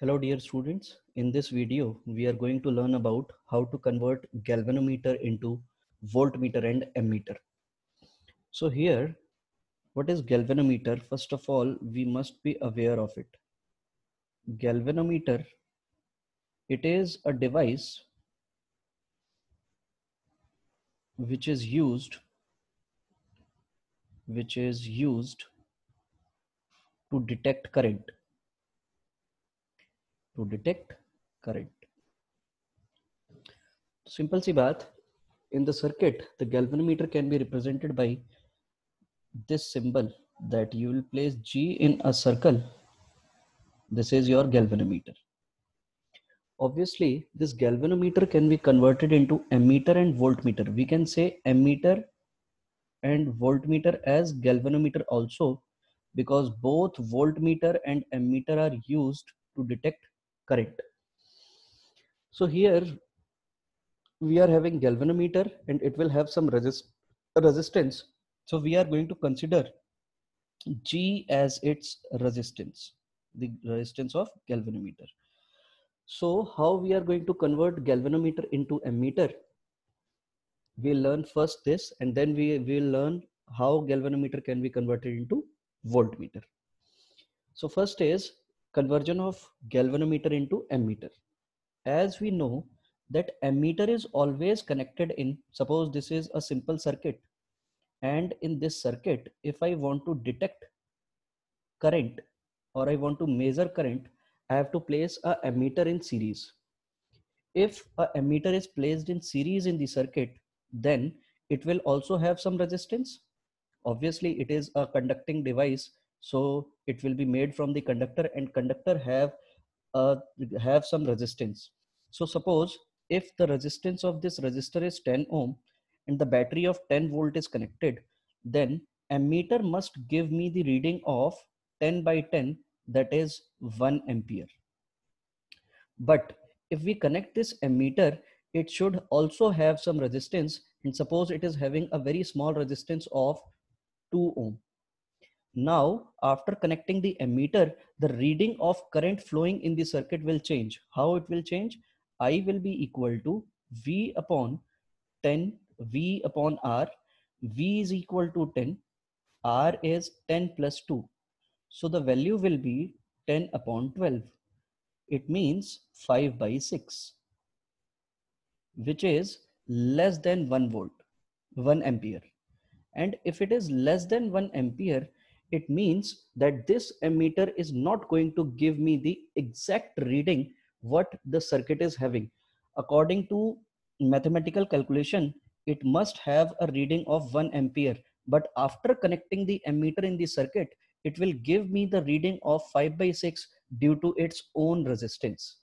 Hello dear students, in this video we are going to learn about how to convert galvanometer into voltmeter and ammeter. So here, what is galvanometer? First of all, we must be aware of it. Galvanometer, it is a device which is used which is used to detect current to detect current. Simple si baat, in the circuit, the galvanometer can be represented by this symbol that you will place G in a circle. This is your galvanometer. Obviously, this galvanometer can be converted into ammeter and voltmeter. We can say ammeter and voltmeter as galvanometer also because both voltmeter and ammeter are used to detect correct so here we are having galvanometer and it will have some resist resistance so we are going to consider g as its resistance the resistance of galvanometer so how we are going to convert galvanometer into ammeter we'll learn first this and then we will learn how galvanometer can be converted into voltmeter so first is conversion of galvanometer into ammeter as we know that ammeter is always connected in suppose this is a simple circuit and in this circuit if i want to detect current or i want to measure current i have to place a ammeter in series if a ammeter is placed in series in the circuit then it will also have some resistance obviously it is a conducting device so it will be made from the conductor and conductor have uh, have some resistance so suppose if the resistance of this resistor is 10 ohm and the battery of 10 volt is connected then ammeter must give me the reading of 10 by 10 that is 1 ampere but if we connect this ammeter it should also have some resistance and suppose it is having a very small resistance of 2 ohm now, after connecting the emitter, the reading of current flowing in the circuit will change. How it will change? I will be equal to V upon 10, V upon R. V is equal to 10, R is 10 plus 2. So the value will be 10 upon 12. It means 5 by 6, which is less than 1 volt, 1 ampere. And if it is less than 1 ampere, it means that this emitter is not going to give me the exact reading what the circuit is having. According to mathematical calculation, it must have a reading of 1 ampere. But after connecting the emitter in the circuit, it will give me the reading of 5 by 6 due to its own resistance.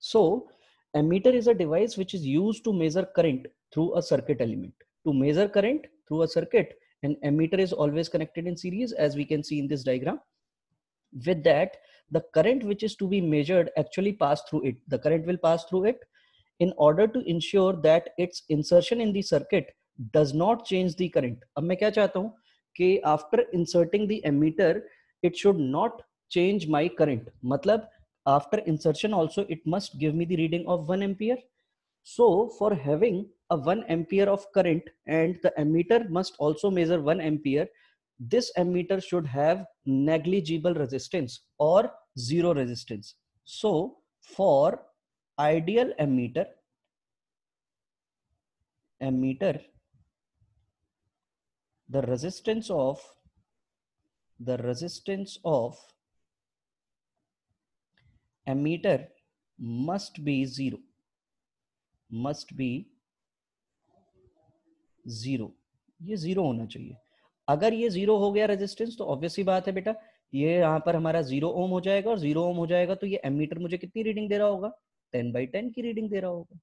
So, ammeter is a device which is used to measure current through a circuit element. To measure current through a circuit, and ammeter is always connected in series as we can see in this diagram with that the current which is to be measured actually pass through it the current will pass through it in order to ensure that its insertion in the circuit does not change the current अब मैं क्या चाहता हूँ कि after inserting the ammeter it should not change my current matlab after insertion also it must give me the reading of 1 ampere so for having a 1 ampere of current and the ammeter must also measure 1 ampere this ammeter should have negligible resistance or zero resistance so for ideal ammeter ammeter the resistance of the resistance of ammeter must be zero must be zero ये zero होना चाहिए अगर ये zero हो गया resistance तो obviously बात है बेटा ये यहाँ पर हमारा जीरो ओम हो जाएगा और जीरो ओम हो जाएगा तो ये एमीटर मुझे कितनी रीडिंग दे रहा होगा टेन बाई टेन की रीडिंग दे रहा होगा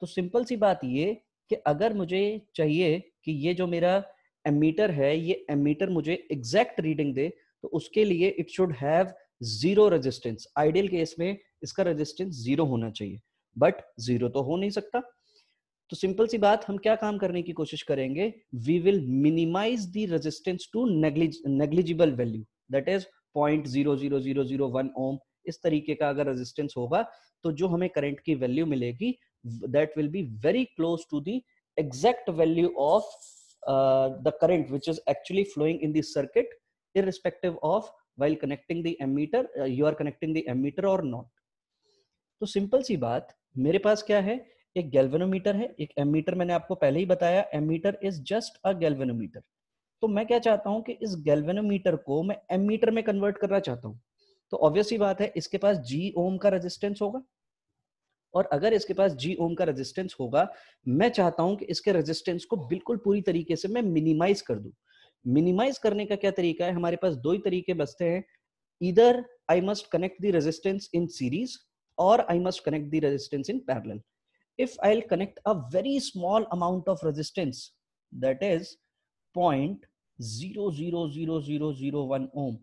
तो सिंपल सी बात ये कि अगर मुझे चाहिए कि ये जो मेरा एमीटर है ये एमीटर मुझे एग्जैक्ट रीडिंग दे तो उसके लिए it should have zero resistance ideal case में इसका रेजिस्टेंस जीरो होना चाहिए बट जीरो तो हो नहीं सकता तो सिंपल सी बात हम क्या काम करने की कोशिश करेंगे we will minimize the resistance to negligible value that is point zero zero zero zero one ohm इस तरीके का अगर रेजिस्टेंस होगा तो जो हमें करंट की वैल्यू मिलेगी that will be very close to the exact value of the current which is actually flowing in this circuit off while connecting connecting the ammeter you are connecting the the ammeter or तो simple सी बात मेरे पास क्या है एक galvanometer है एक ammeter मैंने आपको पहले ही बताया ammeter is just a galvanometer तो मैं क्या चाहता हूं कि इस गैल्वेनोमीटर को मैं एमीटर में कन्वर्ट करना चाहता हूं तो ऑब्वियसली बात है इसके पास जी ओम का रेजिस्टेंस होगा और अगर इसके पास जी ओम का रेजिस्टेंस होगा मैं चाहता हूं कि इसके रेजिस्टेंस को बिल्कुल पूरी तरीके से मैं मिनिमाइज कर दू मिनिमाइज करने का क्या तरीका है हमारे पास दो ही तरीके बचते हैं इधर I must connect the resistance in series और I must connect the resistance in parallel if I'll connect a very small amount of resistance, that is 0.000001 ohm.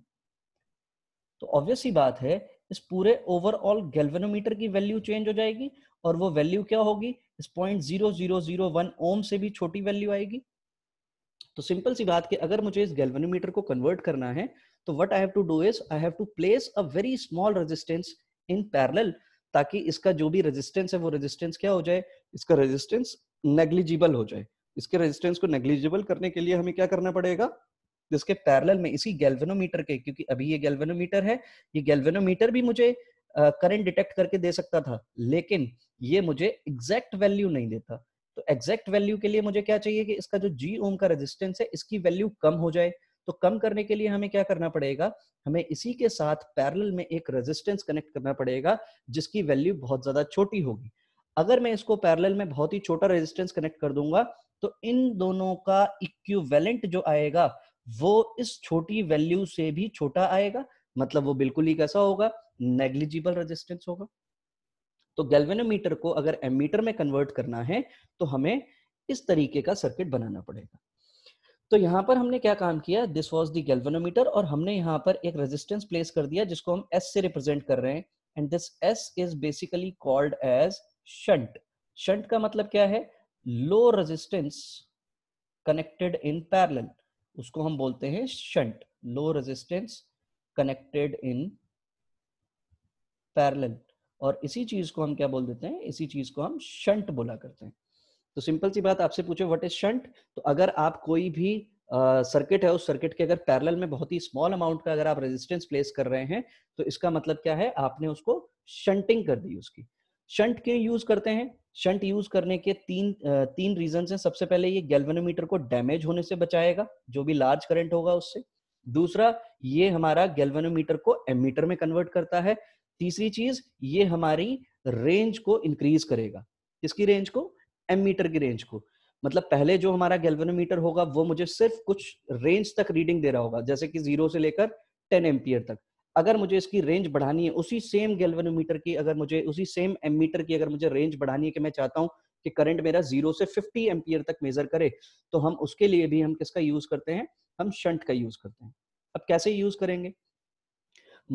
तो ऑब्वियस ही बात है इस पूरे ओवरऑल गैल्वेनोमीटर की वैल्यू चेंज हो जाएगी और वो वैल्यू क्या होगी इस point zero zero zero one ohm से भी छोटी वैल्यू आएगी तो सिंपल सी बात कि अगर मुझे इस गैल्वेनोमीटर को कन्वर्ट करना है तो what I have to do is I have to place a very small resistance in parallel ताकि इसका जो भी रेजिस्टेंस है वो रेजिस्टेंस क्या हो जाए इसका रेजिस्टेंस नेग्लिजिबल हो जाए इसके रेजिस्टेंस को नेग्लिजिबल करने के लिए हमें क्या करना पड़ेगा जिसके पैरेलल में इसी गैल्वेनोमीटर के क्योंकि अभी ये गैल्वेनोमीटर है ये गैल्वेनोमीटर भी मुझे करंट uh, डिटेक्ट करके दे सकता था लेकिन ये मुझे एग्जैक्ट वैल्यू नहीं देता तो एग्जैक्ट वैल्यू के लिए मुझे क्या चाहिए कि इसका जो जी ओम का रेजिस्टेंस है इसकी वैल्यू कम हो जाए तो कम करने के लिए हमें क्या करना पड़ेगा हमें इसी के साथ पैरल में एक रेजिस्टेंस कनेक्ट करना पड़ेगा जिसकी वैल्यू बहुत ज्यादा छोटी होगी अगर मैं इसको पैरल में बहुत ही छोटा रेजिस्टेंस कनेक्ट कर दूंगा तो इन दोनों का इक्विवेलेंट जो आएगा वो इस छोटी वैल्यू से भी छोटा आएगा मतलब वो बिल्कुल ही कैसा होगा नेग्लिजिबल रेजिस्टेंस होगा तो गैल्वेनोमीटर को अगर एमीटर में कन्वर्ट करना है तो हमें इस तरीके का सर्किट बनाना पड़ेगा तो यहाँ पर हमने क्या काम किया दिस वॉज दी गैल्वेनोमीटर और हमने यहाँ पर एक रेजिस्टेंस प्लेस कर दिया जिसको हम एस से रिप्रेजेंट कर रहे हैं and this S is basically called as shunt shunt का मतलब क्या है low resistance connected in parallel उसको हम बोलते हैं shunt low resistance connected in parallel और इसी चीज को हम क्या बोल देते हैं इसी चीज को हम शंट बोला करते हैं तो सिंपल सी बात आपसे पूछे व्हाट इज शंट तो अगर आप कोई भी सर्किट uh, है उस सर्किट के अगर पैरेलल में बहुत ही स्मॉल अमाउंट का अगर आप रेजिस्टेंस प्लेस कर रहे हैं तो इसका मतलब क्या है आपने उसको शंटिंग कर दी उसकी शंट क्यों यूज करते हैं शंट यूज करने के तीन तीन रीजन हैं सबसे पहले ये गैल्वेनोमीटर को डैमेज होने से बचाएगा जो भी लार्ज करंट होगा उससे दूसरा ये हमारा गैल्वेनोमीटर को एमीटर में कन्वर्ट करता है तीसरी चीज ये हमारी रेंज को इंक्रीज करेगा किसकी रेंज को एम मीटर की रेंज को मतलब पहले जो हमारा गैल्वेनोमीटर होगा वो मुझे सिर्फ कुछ रेंज तक रीडिंग दे रहा होगा जैसे कि जीरो से लेकर टेन एम्पियर तक अगर मुझे इसकी रेंज बढ़ानी है उसी सेम गैल्वेनोमीटर की अगर मुझे उसी सेम मीटर की अगर मुझे रेंज बढ़ानी है कि मैं चाहता हूँ कि करंट मेरा जीरो से फिफ्टी एम्पियर तक मेजर करे तो हम उसके लिए भी हम किसका यूज करते हैं हम शंट का यूज करते हैं अब कैसे यूज करेंगे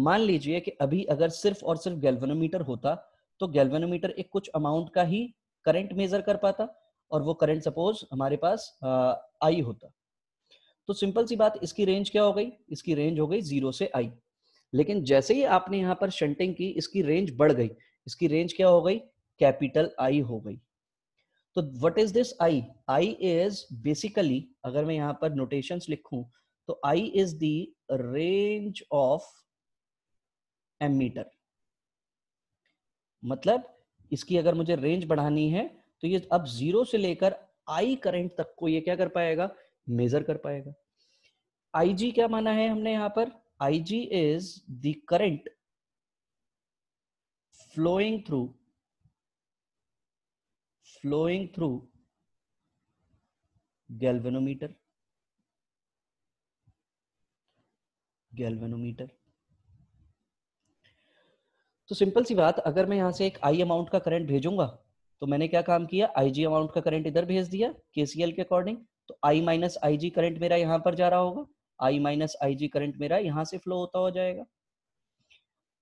मान लीजिए कि अभी अगर सिर्फ और सिर्फ गैल्वेनोमीटर होता तो गैल्वेनोमीटर एक कुछ अमाउंट का ही करंट मेजर कर पाता और वो करंट सपोज हमारे पास आई होता तो सिंपल सी बात इसकी रेंज क्या हो गई इसकी रेंज हो गई जीरो से आई लेकिन जैसे ही आपने यहाँ पर शंटिंग की इसकी रेंज बढ़ गई इसकी रेंज क्या हो गई कैपिटल आई हो गई तो what is this I I is basically अगर मैं यहाँ पर नोटेशंस लिखूं तो I is the range of ammeter मतलब इसकी अगर मुझे रेंज बढ़ानी है तो ये अब जीरो से लेकर आई करंट तक को ये क्या कर पाएगा मेजर कर पाएगा आई जी क्या माना है हमने यहां पर I G is the current flowing through flowing through galvanometer galvanometer तो सिंपल सी बात अगर मैं यहाँ से एक आई अमाउंट का करंट भेजूंगा तो मैंने क्या काम किया आई जी अमाउंट का करंट इधर भेज दिया केसीएल के अकॉर्डिंग तो आई माइनस आई जी करंट मेरा यहाँ पर जा रहा होगा आई माइनस आई जी करंट मेरा यहाँ से फ्लो होता हो जाएगा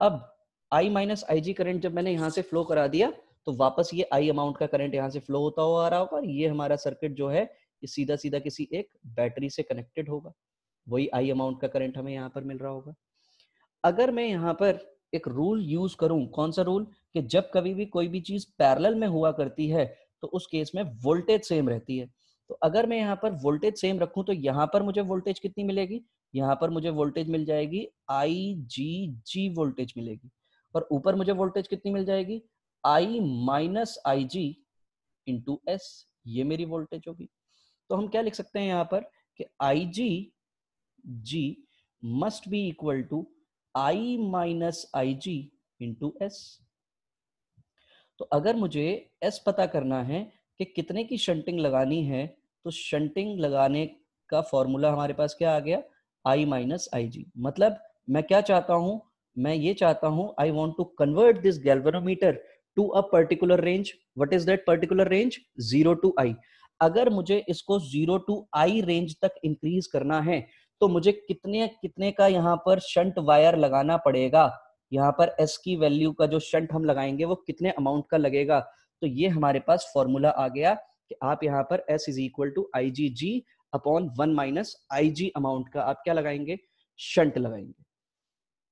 अब आई माइनस आई जी करंट जब मैंने यहाँ से फ्लो करा दिया तो वापस ये आई अमाउंट का करंट यहाँ से फ्लो होता हुआ आ रहा होगा ये हमारा सर्किट जो है ये सीधा सीधा किसी एक बैटरी से कनेक्टेड होगा वही आई अमाउंट का करंट हमें यहाँ पर मिल रहा होगा अगर मैं यहाँ पर एक रूल यूज करूं कौन सा रूल कि जब कभी भी कोई भी चीज पैरल में हुआ करती है तो उस केस में वोल्टेज सेम रहती है तो अगर मैं यहाँ पर वोल्टेज सेम रखूं तो यहाँ पर मुझे वोल्टेज कितनी मिलेगी यहाँ पर मुझे वोल्टेज मिल जाएगी आई जी जी वोल्टेज मिलेगी और ऊपर मुझे वोल्टेज कितनी मिल जाएगी I minus I G into S ये मेरी वोल्टेज होगी तो हम क्या लिख सकते हैं यहाँ पर कि I G G must be equal to i minus I G into S तो अगर मुझे s पता करना है कि कितने की शंटिंग लगानी है तो शंटिंग लगाने का फॉर्मूला हमारे पास क्या आ गया i माइनस आई जी मतलब मैं क्या चाहता हूं मैं ये चाहता हूं I want to convert this galvanometer to a particular range what is that particular range zero to i अगर मुझे इसको जीरो टू आई रेंज तक इंक्रीज करना है तो मुझे कितने कितने का यहाँ पर शंट वायर लगाना पड़ेगा यहाँ पर एस की वैल्यू का जो शंट हम लगाएंगे वो कितने अमाउंट का लगेगा तो ये हमारे पास फॉर्मूला आ गया कि आप यहाँ पर S is equal to I G G upon one minus I G amount का आप क्या लगाएंगे शंट लगाएंगे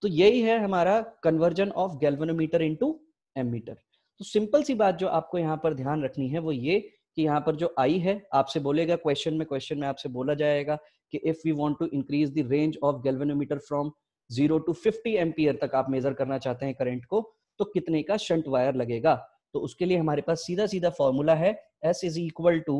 तो यही है हमारा conversion of galvanometer into ammeter तो सिंपल सी बात जो आपको यहाँ पर ध्यान रखनी है वो ये कि यहाँ पर जो आई है आपसे बोलेगा क्वेश्चन में क्वेश्चन में आपसे बोला जाएगा कि if we want to increase the range of galvanometer from zero to fifty ampere तक आप मेजर करना चाहते हैं करंट को तो कितने का शंट वायर लगेगा तो उसके लिए हमारे पास सीधा सीधा फॉर्मूला है S is equal to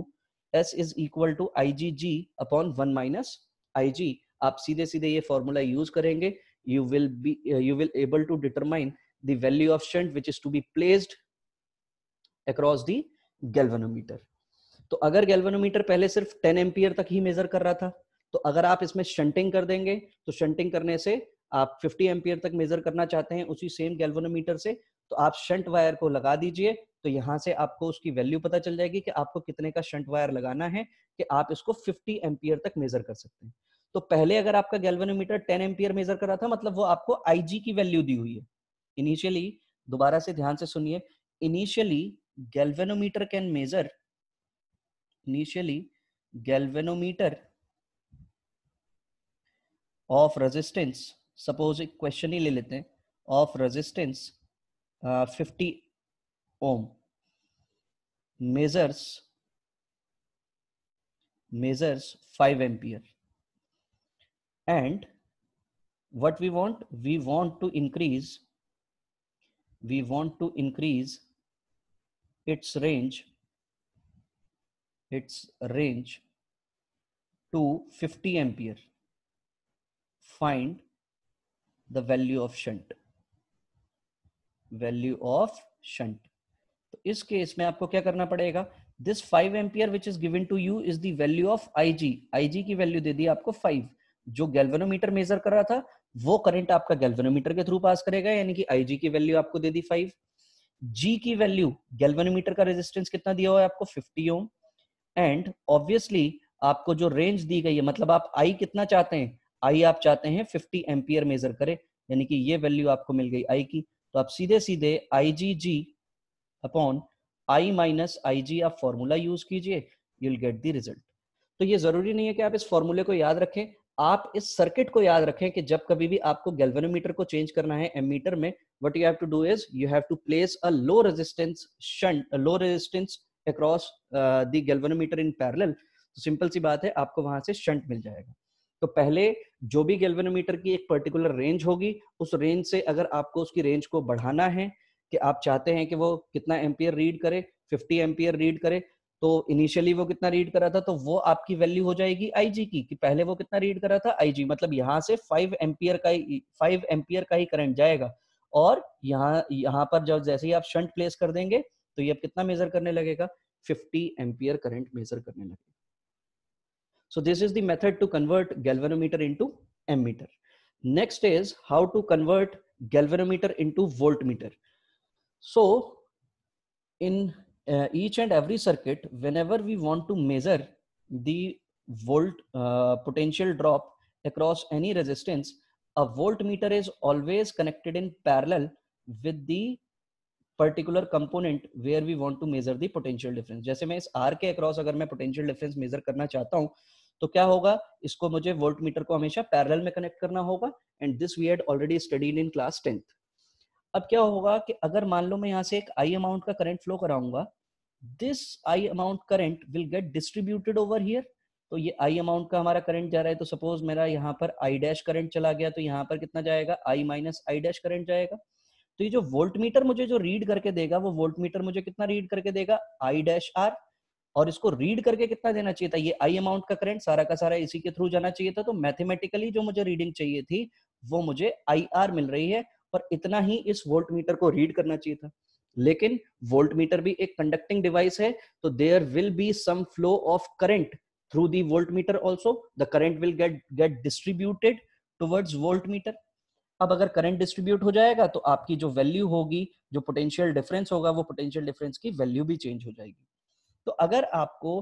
S is equal to I G G upon one minus I G आप सीधे सीधे ये फॉर्मूला यूज करेंगे you will be you will able to determine the value of shunt which is to be placed be placed across the galvanometer तो अगर galvanometer पहले सिर्फ 10 ampere तक ही मेजर कर रहा था तो अगर आप इसमें शंटिंग कर देंगे तो शंटिंग करने से आप 50 एम्पियर तक मेजर करना चाहते हैं उसी सेम गैल्वेनोमीटर से तो आप शंट वायर को लगा दीजिए तो यहां से आपको उसकी वैल्यू पता चल जाएगी कि आपको कितने का शंट वायर लगाना है कि आप इसको 50 एम्पियर तक मेजर कर सकते हैं तो पहले अगर आपका गैल्वेनोमीटर 10 एम्पियर मेजर कर रहा था मतलब वो आपको आईजी की वैल्यू दी हुई है इनिशियली दोबारा से ध्यान से सुनिए initially galvanometer can measure initially galvanometer of resistance suppose question question ही ले लेते हैं of resistance fifty measures 5 ampere and what we want we want to increase we want to increase its range its range to 50 ampere find the value of shunt value of shunt to is case mein aapko kya karna padega this 5 ampere which is given to you is the value of ig ig ki value de di aapko 5 जो galvanometer major कर रहा था वो current आपका galvanometer के through pass करेगा यानी कि आईजी की वैल्यू आपको दे दी फाइव जी की वैल्यू गैल्वेनोमीटर का रेजिस्टेंस कितना दिया हुआ है आपको 50 ओम एंड ऑब्वियसली आपको जो रेंज दी गई है मतलब आप आई कितना चाहते हैं आई आप चाहते हैं 50 एम्पियर मेजर करे यानी कि ये वैल्यू आपको मिल गई आई की तो आप सीधे सीधे आई G G upon I minus I G आप फॉर्मूला यूज कीजिए you will get the result तो ये जरूरी नहीं है कि आप इस फॉर्मूले को याद रखें आप इस सर्किट को याद रखें कि जब कभी भी आपको गैल्वेनोमीटर को चेंज करना है एमीटर में what you have to do is you have to place a low resistance shunt a low resistance across uh, the galvanometer in parallel तो सिंपल सी बात है आपको वहां से शंट मिल जाएगा तो पहले जो भी गैल्वेनोमीटर की एक पर्टिकुलर रेंज होगी उस रेंज से अगर आपको उसकी रेंज को बढ़ाना है कि आप चाहते हैं कि वो कितना एम्पियर रीड करे 50 एम्पियर रीड करे तो इनिशियली वो कितना रीड करा था तो वो आपकी वैल्यू हो जाएगी आईजी की कि पहले वो कितना रीड करा था आईजी मतलब यहाँ से फाइव एम्पियर का ही फाइव एम्पियर का ही करंट जाएगा और यहाँ यहाँ पर जब जैसे ही आप शंट प्लेस कर देंगे तो ये अब कितना मेजर करने लगेगा 50 एम्पियर करंट मेजर करने लगेगा so this is the method to convert galvanometer into ammeter next is how to convert galvanometer into meter so in each and every circuit when we want to measure the volt potential drop across any resistance a voltmeter is always connected in parallel with the particular component where we want to measure the potential difference जैसे मैं इस are के across अगर मैं potential difference measure करना चाहता हूं तो क्या होगा इसको मुझे वोल्ट मीटर को हमेशा पैरल में कनेक्ट करना होगा and this we had already study in class tenth अब क्या होगा कि अगर मान लो मैं यहाँ से एक आई अमाउंट का करंट फ्लो कराऊंगा this I amount current will get distributed over here तो ये आई अमाउंट का हमारा करंट जा रहा है तो सपोज मेरा यहाँ पर आई डैश करंट चला गया तो यहाँ पर कितना जाएगा I minus I dash current जाएगा तो ये जो वोल्ट मीटर मुझे जो रीड करके देगा वो वोल्ट मीटर मुझे कितना रीड करके देगा आई डैश आर और इसको रीड करके कितना देना चाहिए था ये आई अमाउंट का करंट सारा का सारा इसी के थ्रू जाना चाहिए था तो मैथमेटिकली जो मुझे रीडिंग चाहिए थी वो मुझे आई आर मिल रही है और इतना ही इस वोल्ट मीटर को रीड करना चाहिए था लेकिन वोल्ट मीटर भी एक कंडक्टिंग डिवाइस है तो there will be some flow of current through the voltmeter also the current will get get distributed towards voltmeter अब अगर करंट डिस्ट्रीब्यूट हो जाएगा तो आपकी जो वैल्यू होगी जो पोटेंशियल डिफरेंस होगा वो पोटेंशियल डिफरेंस की वैल्यू भी चेंज हो जाएगी तो अगर आपको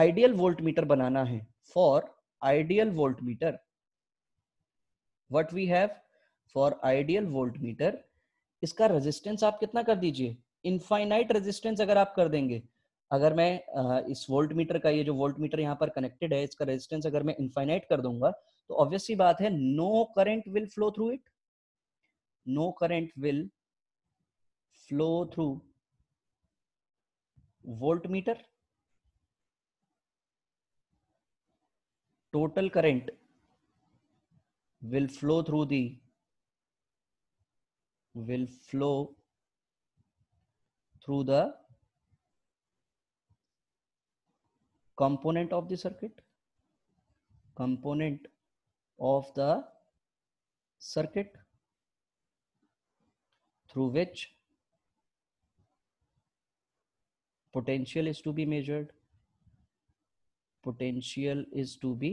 आइडियल वोल्ट मीटर बनाना है for ideal voltmeter what we have for ideal voltmeter इसका रेजिस्टेंस आप कितना कर दीजिए इनफाइनाइट रेजिस्टेंस अगर आप कर देंगे अगर मैं इस वोल्ट मीटर का ये जो वोल्ट मीटर यहाँ पर कनेक्टेड है इसका रेजिस्टेंस अगर मैं इन्फाइनाइट कर दूंगा तो ऑब्वियसली बात है no current will flow through it no current will flow through voltmeter total current will flow through the will flow through the component of the circuit component of the circuit through which potential is to be measured potential is to be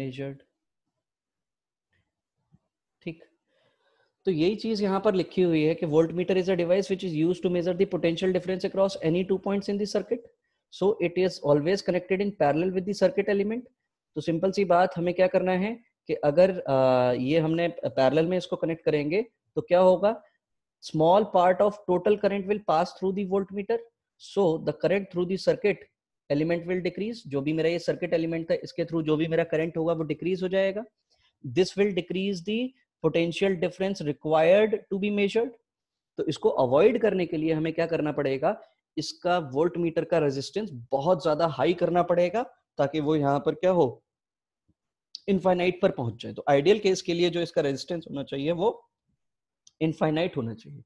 measured ठीक तो यही चीज यहां पर लिखी हुई है कि voltmeter is a device which is use to measure the potential difference across any two points in the circuit so it is always connected in parallel with the circuit element तो simple सी बात हमें क्या करना है कि अगर ये हमने पैरेलल में इसको कनेक्ट करेंगे तो क्या होगा small part of total current will pass through the voltmeter so the current through the circuit element will decrease जो भी मेरा ये सर्किट एलिमेंट था इसके थ्रू जो भी मेरा करेंट होगा वो डिक्रीज हो जाएगा this will decrease the potential difference required to be measured तो इसको अवॉइड करने के लिए हमें क्या करना पड़ेगा इसका वोल्ट मीटर का रेजिस्टेंस बहुत ज्यादा हाई करना पड़ेगा ताकि वो यहाँ पर क्या हो इनफाइनाइट पर पहुंच जाए तो आइडियल केस के लिए जो इसका रेजिस्टेंस होना चाहिए वो इनफाइनाइट होना चाहिए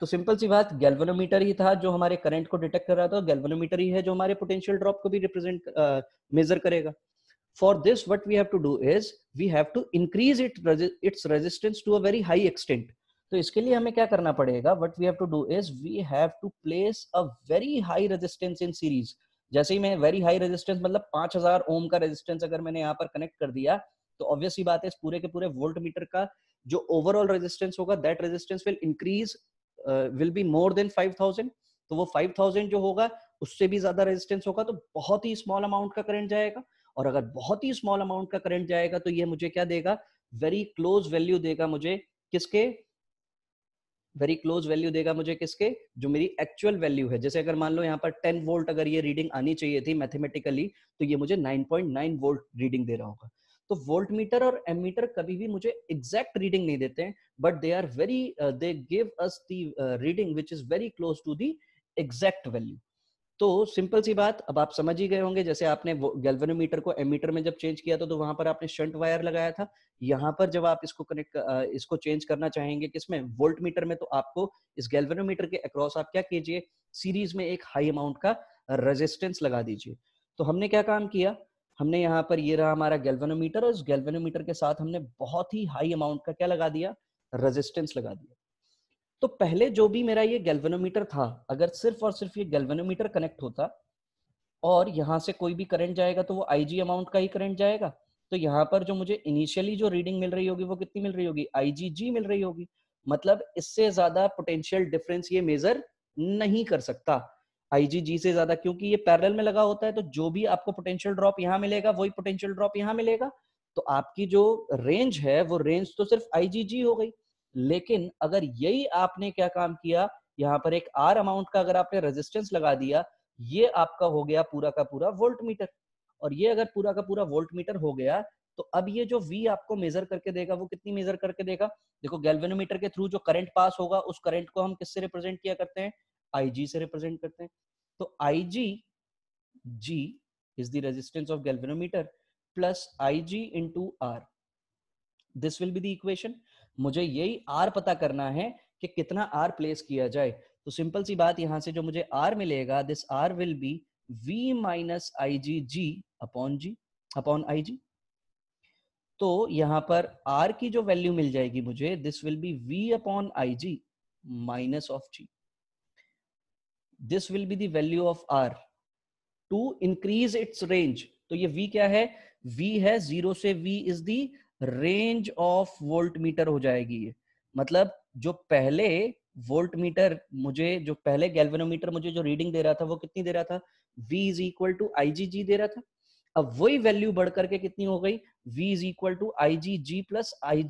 तो सिंपल सी बात गैल्वेनोमीटर ही था जो हमारे करंट को डिटेक्ट कर रहा था गैल्वेनोमीटर ही है जो हमारे पोटेंशियल ड्रॉप को भी रिप्रेजेंट मेजर uh, करेगा for this what we have to do is we have to increase it its resistance to a very high extent तो इसके लिए हमें क्या करना पड़ेगा what we have to do is we have to place a very high resistance in series जैसे ही मैं वेरी हाई रेजिस्टेंस मतलब 5000 ओम का रेजिस्टेंस अगर मैंने यहाँ पर कनेक्ट कर दिया तो ऑब्वियसली बात है इस पूरे के पूरे वोल्ट मीटर का जो ओवरऑल रेजिस्टेंस होगा that resistance will increase will be more than 5000 तो वो 5000 जो होगा उससे भी ज्यादा रेजिस्टेंस होगा तो बहुत ही स्मॉल अमाउंट का करंट जाएगा और अगर बहुत ही स्मॉल अमाउंट का करंट जाएगा तो ये मुझे क्या देगा वेरी क्लोज वैल्यू देगा मुझे किसके वेरी क्लोज वैल्यू देगा मुझे किसके जो मेरी एक्चुअल वैल्यू है जैसे अगर मान लो यहाँ पर 10 वोल्ट अगर ये रीडिंग आनी चाहिए थी मैथमेटिकली तो ये मुझे 9.9 वोल्ट रीडिंग दे रहा होगा तो वोल्ट मीटर और एम मीटर कभी भी मुझे एग्जैक्ट रीडिंग नहीं देते हैं but they are very they give us the reading which is very close to the exact value तो सिंपल सी बात अब आप समझ ही गए होंगे जैसे आपने गैल्वेनोमीटर को एमीटर में जब चेंज किया था तो, तो वहां पर आपने शंट वायर लगाया था यहाँ पर जब आप इसको कनेक्ट इसको चेंज करना चाहेंगे किसमें वोल्ट मीटर में तो आपको इस गैल्वेनोमीटर के अक्रॉस आप क्या कीजिए सीरीज में एक हाई अमाउंट का रेजिस्टेंस लगा दीजिए तो हमने क्या काम किया हमने यहाँ पर ये रहा हमारा गैल्वेनोमीटर और इस गैल्वेनोमीटर के साथ हमने बहुत ही हाई अमाउंट का क्या लगा दिया रेजिस्टेंस लगा दिया तो पहले जो भी मेरा ये गैल्वेनोमीटर था अगर सिर्फ और सिर्फ ये गैल्वेनोमीटर कनेक्ट होता और यहां से कोई भी करंट जाएगा तो वो आईजी अमाउंट का ही करंट जाएगा तो यहाँ पर जो मुझे इनिशियली जो रीडिंग मिल रही होगी वो कितनी मिल रही होगी आईजीजी मिल रही होगी मतलब इससे ज्यादा पोटेंशियल डिफरेंस ये मेजर नहीं कर सकता आईजीजी से ज्यादा क्योंकि ये पैरेलल में लगा होता है तो जो भी आपको पोटेंशियल ड्रॉप यहाँ मिलेगा वही पोटेंशियल ड्रॉप यहाँ मिलेगा तो आपकी जो रेंज है वो रेंज तो सिर्फ आईजीजी हो गई लेकिन अगर यही आपने क्या काम किया यहाँ पर एक आर अमाउंट का अगर आपने रेजिस्टेंस लगा दिया ये आपका हो गया पूरा का पूरा वोल्ट मीटर और ये अगर पूरा का पूरा वोल्ट मीटर हो गया तो अब ये जो V आपको मेजर करके देगा वो कितनी मेजर करके देगा देखो गैल्वेनोमीटर के थ्रू जो करंट पास होगा उस करंट को हम किससे रिप्रेजेंट किया करते हैं IG से रिप्रेजेंट करते हैं तो IG G is the resistance of galvanometer plus Ig into R this will be the equation मुझे यही आर पता करना है कि कितना आर प्लेस किया जाए तो सिंपल सी बात यहां से जो मुझे आर मिलेगा this R will be V minus I G G upon G upon I G तो यहां पर आर की जो वैल्यू मिल जाएगी मुझे this will be V upon I G minus of G this will be the value of R to increase its range तो ये v क्या है v है जीरो से v is the range of voltmeter हो जाएगी ये मतलब जो पहले वोल्ट मीटर मुझे जो पहले गैल्वेनोमीटर मुझे जो रीडिंग दे रहा था वो कितनी दे रहा था V is equal to I दे रहा था अब वही वैल्यू बढ़ करके कितनी हो गई V is equal to I G G plus I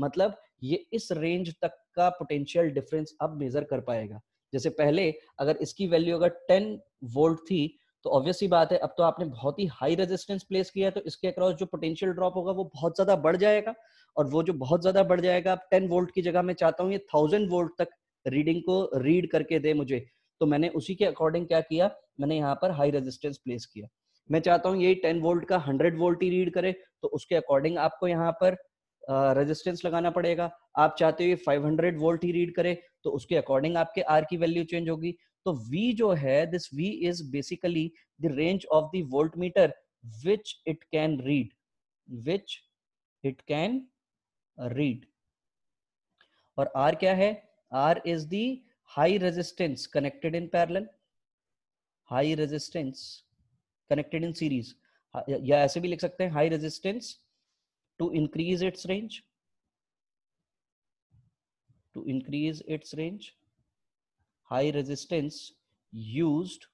मतलब ये इस रेंज तक का पोटेंशियल डिफरेंस अब मेजर कर पाएगा जैसे पहले अगर इसकी वैल्यू अगर 10 वोल्ट थी तो ऑब्वियसली बात है अब तो आपने बहुत ही हाई रेजिस्टेंस प्लेस किया है तो इसके अक्रॉस जो पोटेंशियल ड्रॉप होगा वो बहुत ज्यादा बढ़ जाएगा और वो जो बहुत ज्यादा बढ़ जाएगा आप टेन वोल्ट की जगह मैं चाहता हूँ ये थाउजेंड वोल्ट तक रीडिंग को रीड करके दे मुझे तो मैंने उसी के अकॉर्डिंग क्या किया मैंने यहाँ पर हाई रेजिस्टेंस प्लेस किया मैं चाहता हूँ ये टेन वोल्ट का हंड्रेड वोल्ट ही रीड करे तो उसके अकॉर्डिंग आपको यहाँ पर रेजिस्टेंस uh, लगाना पड़ेगा आप चाहते हो ये 500 वोल्ट ही रीड करे तो उसके अकॉर्डिंग आपके आर की वैल्यू चेंज होगी तो V जो है this V is basically the range of the volt meter which it can read which it can read और R क्या है R is the high resistance connected in parallel high resistance connected in series या ऐसे भी लिख सकते हैं high resistance to increase its range to increase its range high resistance used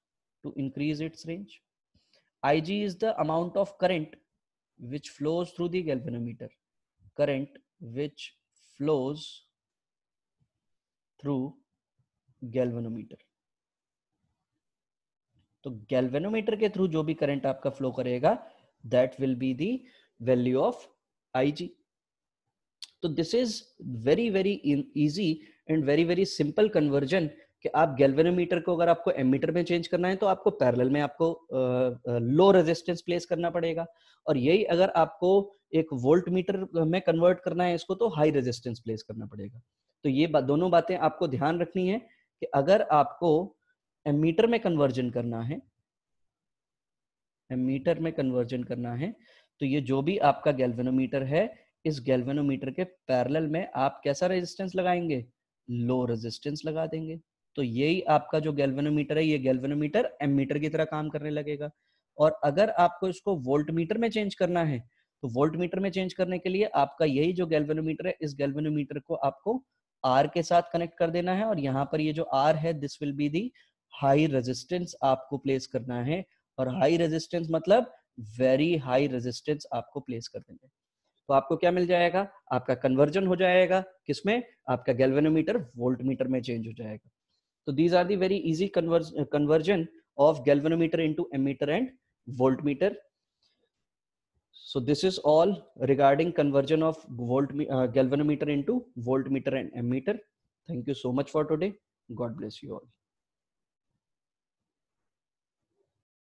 to increase its range. Ig is the amount of current which flows through the galvanometer. Current which flows through galvanometer. तो galvanometer के through जो भी current आपका flow करेगा that will be the value of IG तो this is very very easy and very very simple conversion कि आप galvanometer को अगर आपको एमीटर में चेंज करना है तो आपको पैरेलल में आपको लो रेजिस्टेंस प्लेस करना पड़ेगा और यही अगर आपको एक वोल्ट मीटर में कन्वर्ट करना है इसको तो हाई रेजिस्टेंस प्लेस करना पड़ेगा तो ये बा, दोनों बातें आपको ध्यान रखनी है कि अगर आपको एमीटर में कन्वर्जन करना है एमीटर में कन्वर्जन करना है तो ये जो भी आपका गैल्वेनोमीटर है इस गैल्वेनोमीटर के पैरेलल में आप कैसा रेजिस्टेंस लगाएंगे लो रेजिस्टेंस लगा देंगे तो यही आपका जो गैल्वेनोमीटर है ये गैल्वेनोमीटर मीटर की तरह काम करने लगेगा और अगर आपको इसको वोल्ट मीटर में चेंज करना है तो वोल्ट मीटर में चेंज करने के लिए आपका यही जो गैल्वेनोमीटर है इस गैल्वेनोमीटर को आपको आर के साथ कनेक्ट कर देना है और यहाँ पर ये जो आर है this will be the high resistance आपको प्लेस करना है और हाई रेजिस्टेंस मतलब वेरी हाई रेजिस्टेंस आपको प्लेस कर देंगे तो आपको क्या मिल जाएगा आपका कन्वर्जन हो जाएगा किसमें आपका गैल्वेनोमीटर वोल्ट मीटर में चेंज हो जाएगा So these are the very easy conver uh, conversion of galvanometer into ammeter and voltmeter. So this is all regarding conversion of volt uh, galvanometer into voltmeter and ammeter. Thank you so much for today. God bless you all.